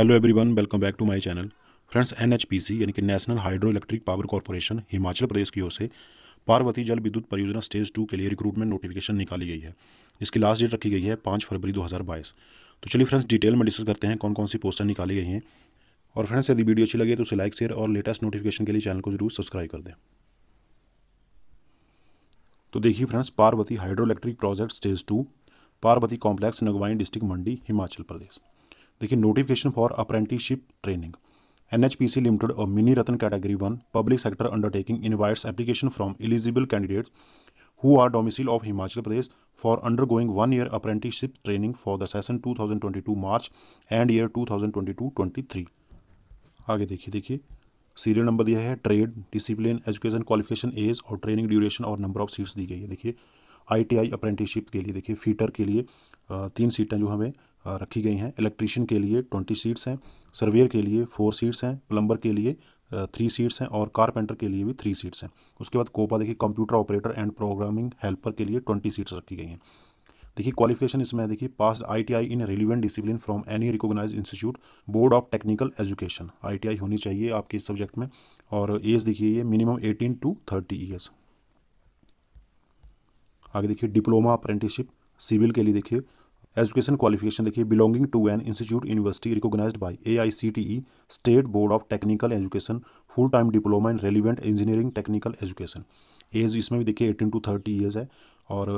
hello everyone welcome back to my channel friends NHPC यानी कि National hydro electric Power Corporation Himachal Pradesh की ओर से पार्वती जल विद्युत परियोजना स्टेज टू के लिए रिक्रूटमेंट नोटिफिकेशन निकाली गई है इसकी लास्ट डेट रखी गई है पाँच फरवरी दो तो चलिए फ्रेंड्स डिटेल में डिस्कस करते हैं कौन कौन सी पोस्टर निकाली गई हैं और फ्रेंड्स यदि वीडियो अच्छी लगे तो उसे लाइक शेयर और लेटेस्ट नोटिफिकेशन के लिए चैनल को जरूर सब्सक्राइब कर दें तो देखिए friends Parvati hydro electric project stage two Parvati complex Nagwain district Mandi Himachal Pradesh देखिए notification for apprenticeship training N H P C limited और mini Ratna category one public sector undertaking invites application from eligible candidates who are domicile of Himachal Pradesh for undergoing one year apprenticeship training for the session two thousand twenty two March end year two thousand twenty two twenty three आगे देखिए देखिए serial number दिया है trade discipline education qualification age और training duration और number of seats दी गई है देखिए आई टी आई अप्रेंटिसशिप के लिए देखिए फीटर के लिए तीन सीटें जो हमें रखी गई हैं इलेक्ट्रीशियन के लिए ट्वेंटी सीट्स हैं सर्वेयर के लिए फोर सीट्स हैं प्लम्बर के लिए थ्री सीट्स हैं और कारपेंटर के लिए भी थ्री सीट्स हैं उसके बाद कोपा देखिए computer operator and programming helper के लिए ट्वेंटी सीट्स रखी गई हैं देखिए क्वालिफिकेशन इसमें देखिए pass ITI in relevant discipline from any recognised institute board of technical education ITI होनी चाहिए आपके इस सब्जेक्ट में और एज देखिए ये मिनिमम 18 टू 30 ईयर्स आगे देखिए डिप्लोमा अप्रेंटिसशिप सिविल के लिए देखिए एजुकेशन क्वालिफिकेशन देखिए belonging to an institute university see by AICTE state board of technical education full time diploma in relevant engineering technical education as इसमें भी देखिए एटीन टू थर्टी ईयर्स है और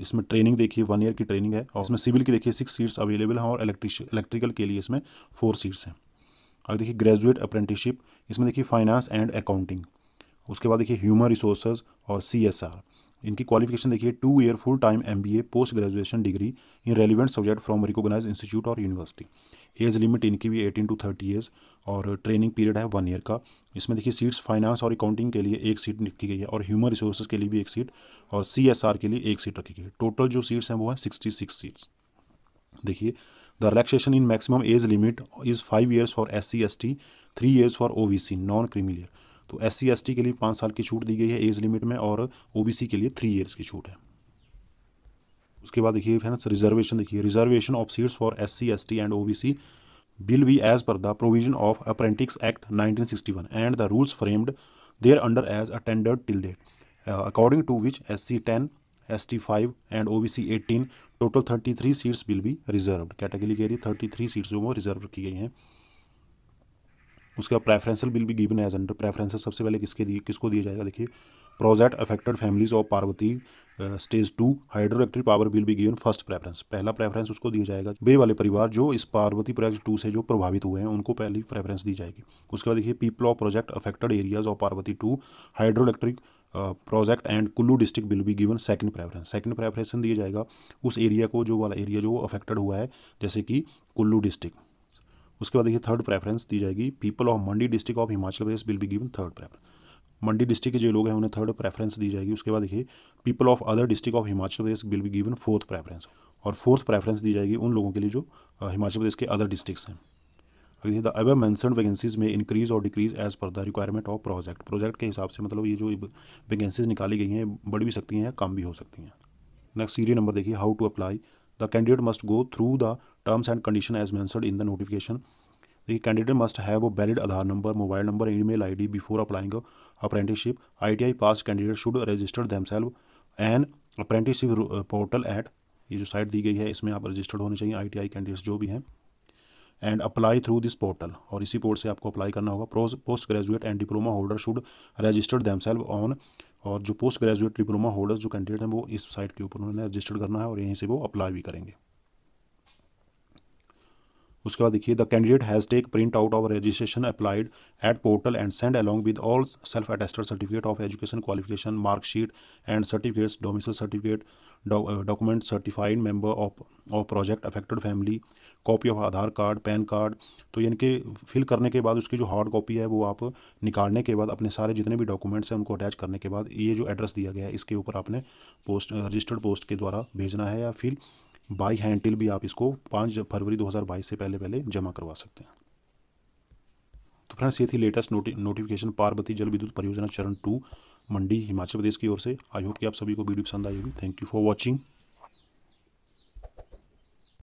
इसमें ट्रेनिंग देखिए वन ईयर की training है और इसमें सिविल की देखिए सिक्स सीट्स अवेलेबल हैं और इलेक्ट्रिकल के लिए इसमें फोर सीट्स हैं और देखिए ग्रेजुएट अप्रेंटिसशिप इसमें देखिए फाइनेंस एंड अकाउंटिंग उसके बाद देखिए ह्यूमन रिसोर्सेज और सी एस आर इनकी क्वालिफिकेशन देखिए two year full time M B A post graduation degree in relevant subject from recognise institute और यूनिवर्सिटी एज लिमिट इनकी भी एटीन टू थर्टी ईयर्स और ट्रेनिंग पीरियड है one year का इसमें देखिए सीट्स फाइनेंस और अकाउंटिंग के लिए एक सीट रखी गई है और ह्यूमन रिसोर्सेज के लिए भी एक सीट और सी एस आर के लिए एक सीट रखी गई है टोटल जो सीट्स हैं वो हैं सिक्सटी सिक्स सीट्स देखिए the relaxation in maximum age limit is five years for S C S T three years for O B C non creamy layer तो एस सी के लिए पाँच साल की छूट दी गई है एज लिमिट में और ओ के लिए थ्री ईयर्स की छूट है उसके बाद देखिए फैन रिजर्वेशन देखिए reservation of seats for S C S T and O B C will be as per the provision of apprentices act 1961 and the rules framed there under as attended till date according to which S C ten S T five and O B C eighteen total thirty three seats will be reserve category के लिए thirty three seats जो वो reserve की गई हैं उसके बाद preferential will be given as under preferences सबसे पहले किसके दिए किसको दिया जाएगा देखिए project affected families of Parvati stage two hydro electric power will be given first preference पहला प्रेफरेंस उसको दिया जाएगा वे वाले परिवार जो इस पार्वती प्रोजेक्ट टू से जो प्रभावित हुए हैं उनको पहली प्रेफरेंस दी जाएगी उसके बाद देखिए people of project affected areas of Parvati two hydro electric project and Kullu district will be given second preference second preference दिया जाएगा उस एरिया को जो वाला एरिया जो अफेक्टेड हुआ है जैसे कि कुल्लू डिस्ट्रिक्ट उसके बाद देखिए थर्ड प्रेफरेंस दी जाएगी people of Mandi district of Himachal Pradesh will be given third preference Mandi district के जो लोग हैं उन्हें थर्ड प्रेफरेंस दी जाएगी उसके बाद देखिए people of other district of Himachal Pradesh will be given fourth preference और फोर्थ प्रेफरेंस दी जाएगी उन लोगों के लिए जो हिमाचल प्रदेश के अदर डिस्ट्रिक्स हैं देखिए द मैंसन मैंसनड वैकेंसीज में इंक्रीज और decrease as per the requirement of project project के हिसाब से मतलब ये जो वैकेंसीज निकाली गई हैं बढ़ भी सकती हैं या कम भी हो सकती हैं नेक्स्ट सीरियल नंबर देखिए how to apply the candidate must go through the terms and condition as mentioned in the notification देखिए candidate must have a valid Aadhaar number mobile number email I D before applying apprenticeship I T I pass candidate should register selves on apprenticeship portal at ये जो site दी गई है इसमें आप registered होने चाहिए आई T आई candidates जो भी हैं and apply through this portal और इसी पोर्ट से आपको अप्लाई करना होगा post graduate and diploma holder should registered selves on और जो पोस्ट ग्रेजुएट डिप्लोमा होल्डर्स जो कैंडिडेट हैं वो इस साइट के ऊपर उन्होंने रजिस्टर्ड करना है और यहीं से वो अप्लाई भी करेंगे उसके बाद देखिए the candidate has take print out of registration applied at portal and send along with all self attested certificate of education qualification mark sheet and certificates domicile certificate document certified member of of project affected family copy of Aadhaar card PAN card तो यानी कि fill करने के बाद उसकी जो hard copy है वो आप निकालने के बाद अपने सारे जितने भी डॉक्यूमेंट्स हैं उनको अटैच करने के बाद ये जो एड्रेस दिया गया है इसके ऊपर आपने पोस्ट रजिस्टर्ड पोस्ट के द्वारा भेजना है या फिर बाई हैंड टिल भी आप इसको पाँच फरवरी 2022 से पहले पहले जमा करवा सकते हैं तो फ्रेंड्स ये थी लेटेस्ट नोटि, नोटिफिकेशन पार्वती जल विद्युत परियोजना चरण टू मंडी हिमाचल प्रदेश की ओर से आई होप कि आप सभी को वीडियो पसंद आई होगी थैंक यू फॉर वॉचिंग